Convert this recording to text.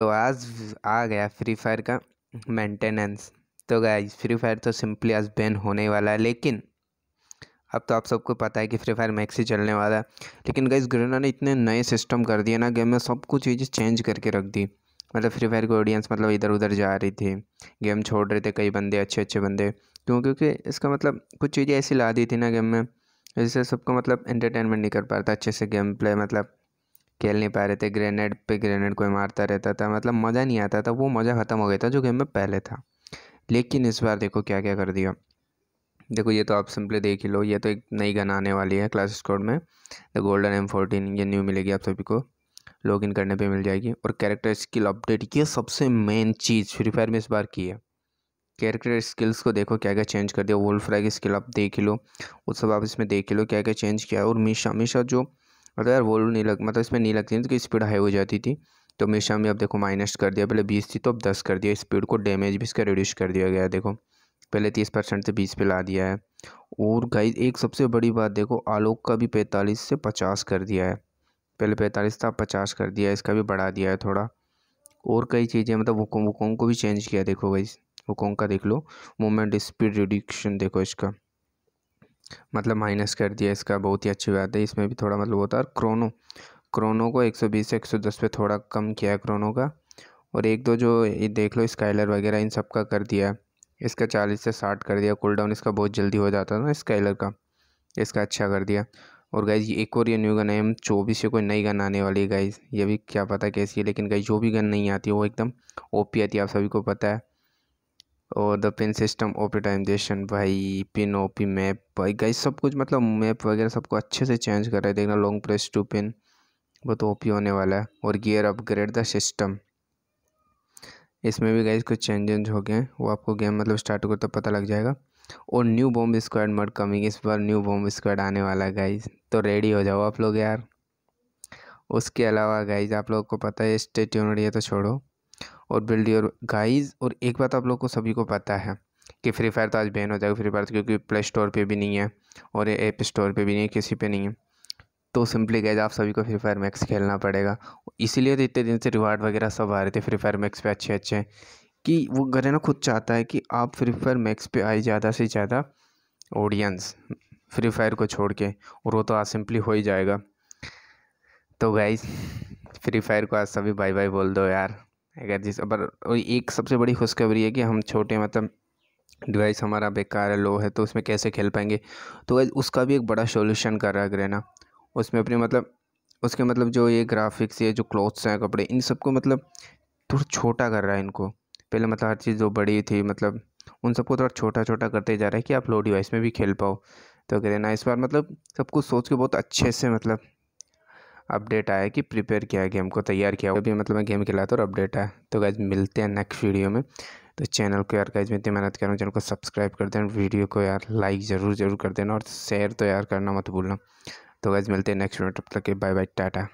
तो आज आ गया फ्री फायर का मेंटेनेंस तो गाइज फ्री फायर तो सिंपली आज बैन होने वाला है लेकिन अब तो आप सबको पता है कि फ्री फायर मैक्सी चलने वाला है लेकिन गाइज ग्रेना ने इतने नए सिस्टम कर दिए ना गेम में सब कुछ चीज़ें चेंज करके रख दी मतलब फ्री फायर की ऑडियंस मतलब इधर उधर जा रही थी गेम छोड़ रहे थे कई बंदे अच्छे अच्छे बंदे क्यों क्योंकि इसका मतलब कुछ चीज़ें ऐसी ला दी थी ना गेम में जिससे सबको मतलब एंटरटेनमेंट नहीं कर पाता अच्छे से गेम प्ले मतलब खेल नहीं पा रहे थे ग्रेनेड पे ग्रेनेड कोई मारता रहता था मतलब मज़ा नहीं आता था वो मज़ा ख़त्म हो गया था जो गेम में पहले था लेकिन इस बार देखो क्या क्या कर दिया देखो ये तो आप सिंपली देख ही लो ये तो एक नई गन आने वाली है क्लास स्कोड में द गोल्डन एम फोर्टीन ये न्यू मिलेगी आप सभी को लॉग इन करने पे मिल जाएगी और कैरेक्टर स्किल अपडेट ये सबसे मेन चीज़ फ्री फायर में इस बार की है कैरेक्टर स्किल्स को देखो क्या क्या चेंज कर दिया वोल्फ्राई की स्किल आप देख ही लो वो सब आप इसमें देख ही लो क्या क्या चेंज किया और मीशा हमेशा जो मतलब यार वॉल्व नहीं लग मतलब इसमें नहीं लगती थी तो स्पीड हाई हो जाती थी तो हमेशा में अब देखो माइनस कर दिया पहले बीस थी तो अब दस कर दिया स्पीड को डैमेज भी इसका रिड्यूस कर दिया गया देखो पहले तीस परसेंट से बीस पे ला दिया है और गाइस एक सबसे बड़ी बात देखो आलोक का भी पैंतालीस से पचास कर दिया है पहले पैंतालीस था पचास कर दिया है इसका भी बढ़ा दिया है थोड़ा और कई चीज़ें मतलब वुकोंग वुकोंग को भी चेंज किया देखो गाइस वुकोंग का देख लो मोमेंट स्पीड रिडिक्शन देखो इसका मतलब माइनस कर दिया इसका बहुत ही अच्छी बात है इसमें भी थोड़ा मतलब होता है और क्रोनो क्रोनो को 120 से 110 पे थोड़ा कम किया है क्रोनो का और एक दो जो देख लो स्काइलर वगैरह इन सब का कर दिया इसका चालीस से साठ कर दिया कूल डाउन इसका बहुत जल्दी हो जाता था ना स्काइलर का इसका अच्छा कर दिया और गाइज एक और ये न्यू गन है एम चौबीस से कोई नई गन आने वाली है गाइज ये भी क्या पता कैसी है लेकिन गाइज जो भी गन नहीं आती है वो एकदम ओपी आती है आप सभी को पता है और द पिन सिस्टम ऑप्टिमाइजेशन भाई पिन ओ पी मैप भाई गाइज सब कुछ मतलब मैप वगैरह सबको अच्छे से चेंज कर रहे हैं देखना लॉन्ग प्रेस टू पिन बहुत ओ पी होने वाला है और गियर अपग्रेड द सिस्टम इसमें भी गाइज कुछ चेंजेज हो गए हैं वो आपको गेम मतलब स्टार्ट होगा तो पता लग जाएगा और new bomb squad mode coming इस बार न्यू बॉम्ब स्क्वाड आने वाला है गाइज तो रेडी हो जाओ आप लोग यार उसके अलावा गाइज आप लोग को पता है स्टेट यूनिट ये तो छोड़ो और बिल्ड योर गाइज और एक बात आप लोग को सभी को पता है कि फ्री फायर तो आज बैन हो जाएगा फ्री फायर तो क्योंकि प्ले स्टोर पर भी नहीं है और ऐप स्टोर पर भी नहीं है किसी पर नहीं है तो सिंपली गैज आप सभी को फ्री फायर मैक्स खेलना पड़ेगा इसीलिए तो इतने दिन से रिवार्ड वगैरह सब आ रहे थे फ्री फायर मैक्स पे अच्छे अच्छे कि वो ना खुद चाहता है कि आप फ्री फायर मैक्स पे आए ज़्यादा से ज़्यादा ऑडियंस फ्री फायर को छोड़ के और वो तो आज सिंपली हो ही जाएगा तो गाइज फ्री फायर को आज सभी बाय बाय बोल दो यार अगर जिस पर एक सबसे बड़ी खुशखबरी है कि हम छोटे मतलब डिवाइस हमारा बेकार है लो है तो उसमें कैसे खेल पाएंगे तो उसका भी एक बड़ा सोल्यूशन कर रहा है ग्रेना उसमें अपने मतलब उसके मतलब जो ये ग्राफिक्स ये जो क्लोथ्स हैं कपड़े इन सबको मतलब थोड़ा छोटा कर रहा है इनको पहले मतलब हर चीज़ जो बड़ी थी मतलब उन सबको थोड़ा छोटा छोटा करते जा रहा है कि आप लो डिवाइस में भी खेल पाओ तो ग्रेना इस बार मतलब सब कुछ सोच के बहुत अच्छे से मतलब अपडेट आया कि प्रिपेयर किया है गेम को तैयार किया अभी मतलब मैं गेम खिलाता और अपडेट आया तो गाइज मिलते हैं नेक्स्ट वीडियो में तो चैनल को यार गाइज में इतनी मेहनत कर रहा हूँ चैनल को सब्सक्राइब कर देना वीडियो को यार लाइक ज़रूर ज़रूर कर देना और शेयर तो यार करना मत भूलना तो गाइज मिलते हैं नेक्स्ट वीडियो तब तक के बाय बाय टाटा